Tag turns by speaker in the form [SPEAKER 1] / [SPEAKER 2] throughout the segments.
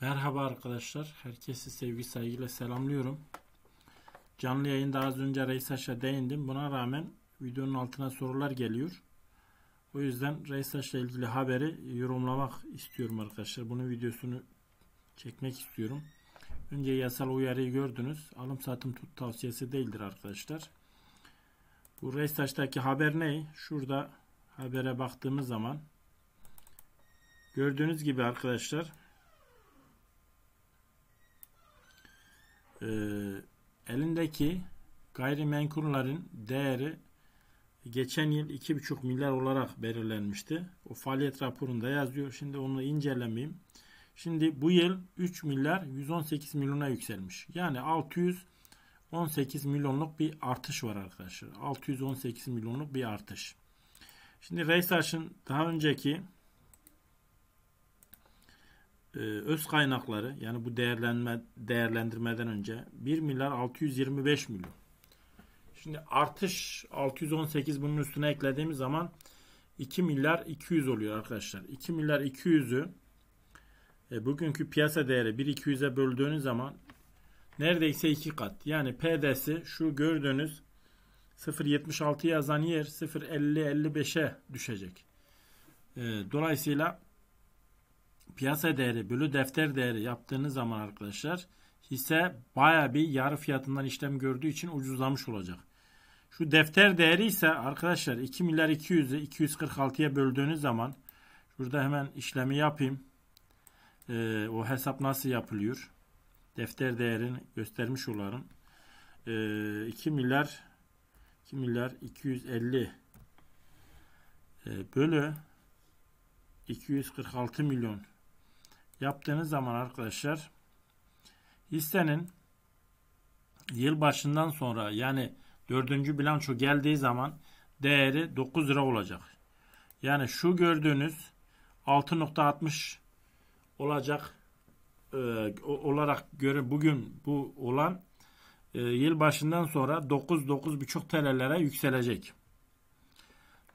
[SPEAKER 1] Merhaba arkadaşlar. Herkesi sevgi saygıyla selamlıyorum. Canlı yayında az önce Reis Aş'a değindim. Buna rağmen videonun altına sorular geliyor. O yüzden Reis Aş'la ilgili haberi yorumlamak istiyorum arkadaşlar. Bunun videosunu çekmek istiyorum. Önce yasal uyarıyı gördünüz. Alım satım tut tavsiyesi değildir arkadaşlar. Bu Reis Aş'taki haber ne? Şurada habere baktığımız zaman gördüğünüz gibi arkadaşlar e, elindeki gayrimenkullerin değeri geçen yıl 2,5 milyar olarak belirlenmişti. O faaliyet raporunda yazıyor. Şimdi onu incelemeyeyim. Şimdi bu yıl 3 milyar 118 milyona yükselmiş. Yani 618 milyonluk bir artış var arkadaşlar. 618 milyonluk bir artış. Şimdi Reysaş'ın daha önceki e, öz kaynakları yani bu değerlenme değerlendirmeden önce 1 milyar 625 milyon. Şimdi artış 618 bunun üstüne eklediğimiz zaman 2 milyar 200 oluyor arkadaşlar. 2 milyar 200'ü e, bugünkü piyasa değeri 1.200'e böldüğünüz zaman neredeyse 2 kat. Yani PD'si şu gördüğünüz 0.76 yazan yer 0.50-55'e düşecek. E, dolayısıyla piyasa değeri bölü defter değeri yaptığınız zaman arkadaşlar hisse baya bir yarı fiyatından işlem gördüğü için ucuzlamış olacak. Şu defter değeri ise arkadaşlar 2 milyar 200'ü 246'ya böldüğünüz zaman şurada hemen işlemi yapayım. Ee, o hesap nasıl yapılıyor? Defter değerini göstermiş olalım. Ee, 2 milyar 2 milyar 250 e, bölü 246 milyon yaptığınız zaman arkadaşlar hissenin yıl başından sonra yani dördüncü bilanço geldiği zaman değeri 9 lira olacak. Yani şu gördüğünüz 6.60 olacak e, olarak göre bugün bu olan e, yıl başından sonra 9-9.5 TL'lere yükselecek.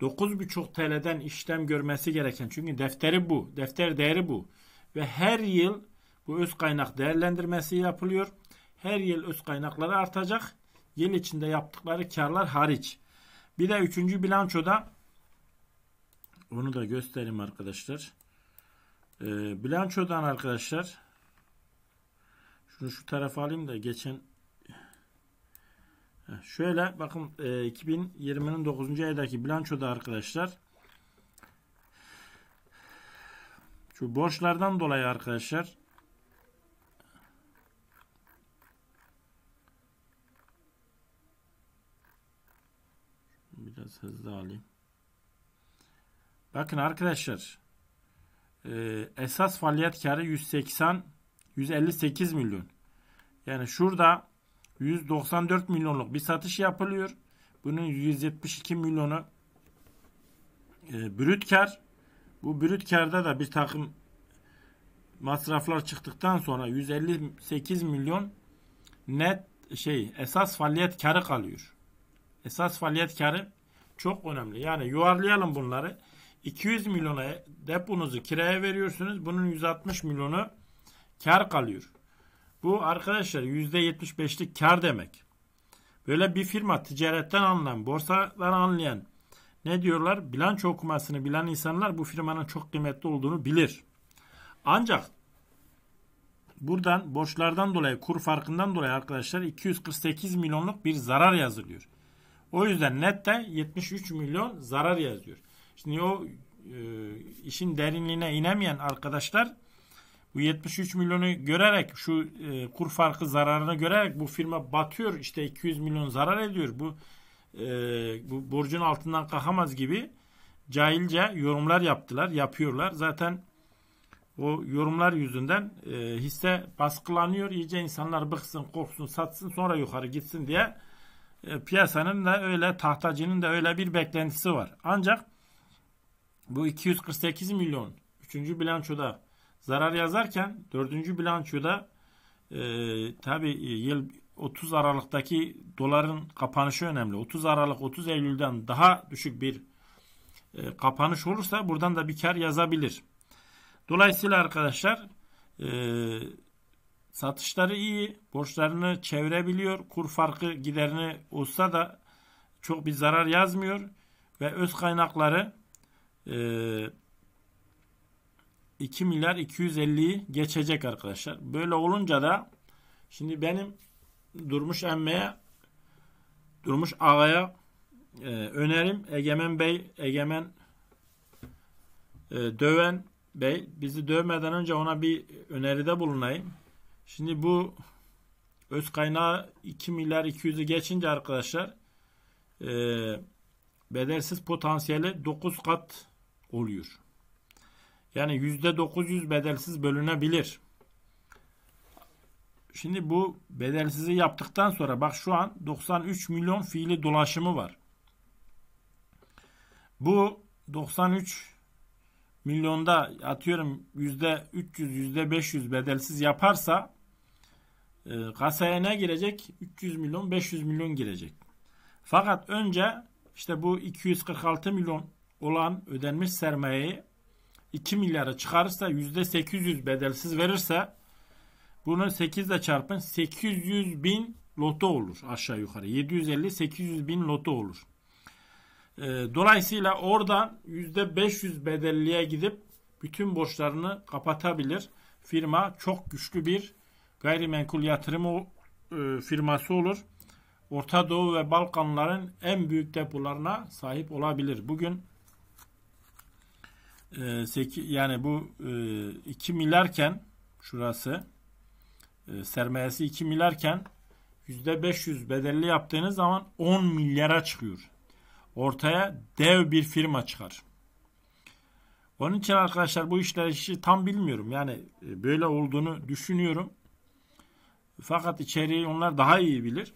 [SPEAKER 1] 9.5 TL'den işlem görmesi gereken çünkü defteri bu. Defter değeri bu ve her yıl bu öz kaynak değerlendirmesi yapılıyor. Her yıl öz kaynakları artacak. Yıl içinde yaptıkları karlar hariç. Bir de üçüncü bilançoda onu da göstereyim arkadaşlar. Ee, bilançodan arkadaşlar şunu şu tarafa alayım da geçen şöyle bakın e, 2020'nin 9. aydaki bilançoda arkadaşlar Şu borçlardan dolayı arkadaşlar biraz hızlı alayım. Bakın arkadaşlar e, esas faaliyet karı 180 158 milyon. Yani şurada 194 milyonluk bir satış yapılıyor. Bunun 172 milyonu e, brüt kar bu brüt karda da bir takım masraflar çıktıktan sonra 158 milyon net şey esas faaliyet karı kalıyor. Esas faaliyet karı çok önemli. Yani yuvarlayalım bunları. 200 milyona deponuzu kiraya veriyorsunuz. Bunun 160 milyonu kar kalıyor. Bu arkadaşlar %75'lik kar demek. Böyle bir firma ticaretten anlayan, borsadan anlayan ne diyorlar? Bilanço okumasını bilen insanlar bu firmanın çok kıymetli olduğunu bilir. Ancak buradan borçlardan dolayı kur farkından dolayı arkadaşlar 248 milyonluk bir zarar yazılıyor. O yüzden nette 73 milyon zarar yazıyor. Şimdi o e, işin derinliğine inemeyen arkadaşlar bu 73 milyonu görerek şu e, kur farkı zararını görerek bu firma batıyor işte 200 milyon zarar ediyor. Bu e, bu burcun altından kalkamaz gibi cahilce yorumlar yaptılar, yapıyorlar. Zaten o yorumlar yüzünden e, hisse baskılanıyor. İyice insanlar bıksın, korksun, satsın sonra yukarı gitsin diye e, piyasanın da öyle tahtacının da öyle bir beklentisi var. Ancak bu 248 milyon 3. bilançoda zarar yazarken 4. bilançoda e, tabi e, yıl 30 Aralık'taki doların kapanışı önemli. 30 Aralık 30 Eylül'den daha düşük bir e, kapanış olursa buradan da bir kar yazabilir. Dolayısıyla arkadaşlar e, satışları iyi, borçlarını çevirebiliyor. Kur farkı giderini olsa da çok bir zarar yazmıyor ve öz kaynakları e, 2 milyar 250'yi geçecek arkadaşlar. Böyle olunca da şimdi benim Durmuş emmeye, Durmuş ağaya e, önerim Egemen Bey, Egemen e, Döven Bey bizi dövmeden önce ona bir öneride bulunayım. Şimdi bu öz kaynağı 2 milyar 200'ü geçince arkadaşlar e, bedelsiz potansiyeli 9 kat oluyor. Yani %900 bedelsiz bölünebilir. Şimdi bu bedelsizi yaptıktan sonra bak şu an 93 milyon fiili dolaşımı var. Bu 93 milyonda atıyorum yüzde 300 yüzde 500 bedelsiz yaparsa e, kasaya ne girecek? 300 milyon 500 milyon girecek. Fakat önce işte bu 246 milyon olan ödenmiş sermayeyi 2 milyara çıkarırsa yüzde 800 bedelsiz verirse bunu 8 ile çarpın 800 bin loto olur aşağı yukarı. 750-800 bin loto olur. E, dolayısıyla oradan %500 bedelliye gidip bütün borçlarını kapatabilir. Firma çok güçlü bir gayrimenkul yatırımı e, firması olur. Orta Doğu ve Balkanların en büyük depolarına sahip olabilir. Bugün e, yani bu e, 2 milyarken şurası e, sermayesi 2 milyarken %500 bedelli yaptığınız zaman 10 milyara çıkıyor. Ortaya dev bir firma çıkar. Onun için arkadaşlar bu işler işi tam bilmiyorum. Yani e, böyle olduğunu düşünüyorum. Fakat içeriği onlar daha iyi bilir.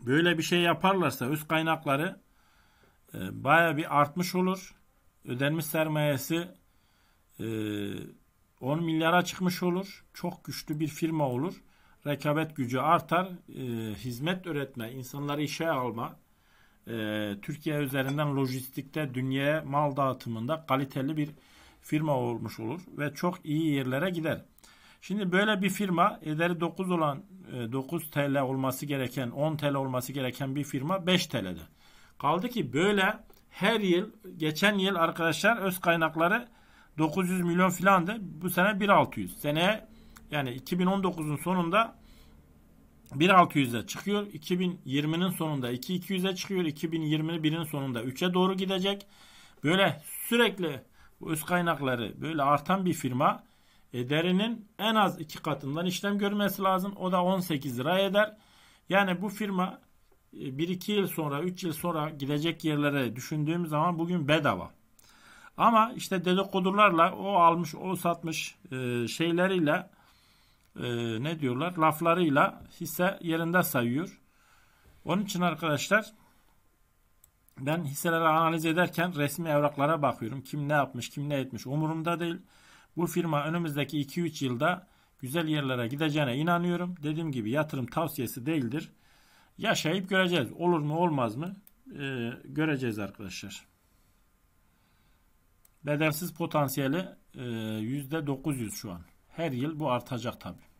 [SPEAKER 1] Böyle bir şey yaparlarsa öz kaynakları e, baya bir artmış olur. Ödenmiş sermayesi e, 10 milyara çıkmış olur. Çok güçlü bir firma olur. Rekabet gücü artar. E, hizmet üretme, insanları işe alma, e, Türkiye üzerinden lojistikte, dünyaya mal dağıtımında kaliteli bir firma olmuş olur ve çok iyi yerlere gider. Şimdi böyle bir firma ederi 9 olan 9 e, TL olması gereken 10 TL olması gereken bir firma 5 TL'de. Kaldı ki böyle her yıl geçen yıl arkadaşlar öz kaynakları 900 milyon filandı. Bu sene 1.600. Sene yani 2019'un sonunda 1.600'e çıkıyor. 2020'nin sonunda 2.200'e çıkıyor. 2021'in sonunda 3'e doğru gidecek. Böyle sürekli bu öz kaynakları böyle artan bir firma e, değerinin en az iki katından işlem görmesi lazım. O da 18 lira eder. Yani bu firma 1-2 e, yıl sonra 3 yıl sonra gidecek yerlere düşündüğümüz zaman bugün bedava. Ama işte dedikodularla o almış o satmış e, şeyleriyle e, ne diyorlar laflarıyla hisse yerinde sayıyor. Onun için arkadaşlar ben hisseleri analiz ederken resmi evraklara bakıyorum. Kim ne yapmış, kim ne etmiş umurumda değil. Bu firma önümüzdeki 2-3 yılda güzel yerlere gideceğine inanıyorum. Dediğim gibi yatırım tavsiyesi değildir. Yaşayıp göreceğiz. Olur mu olmaz mı ee, göreceğiz arkadaşlar. Bedelsiz potansiyeli %900 e, şu an. Her yıl bu artacak tabii.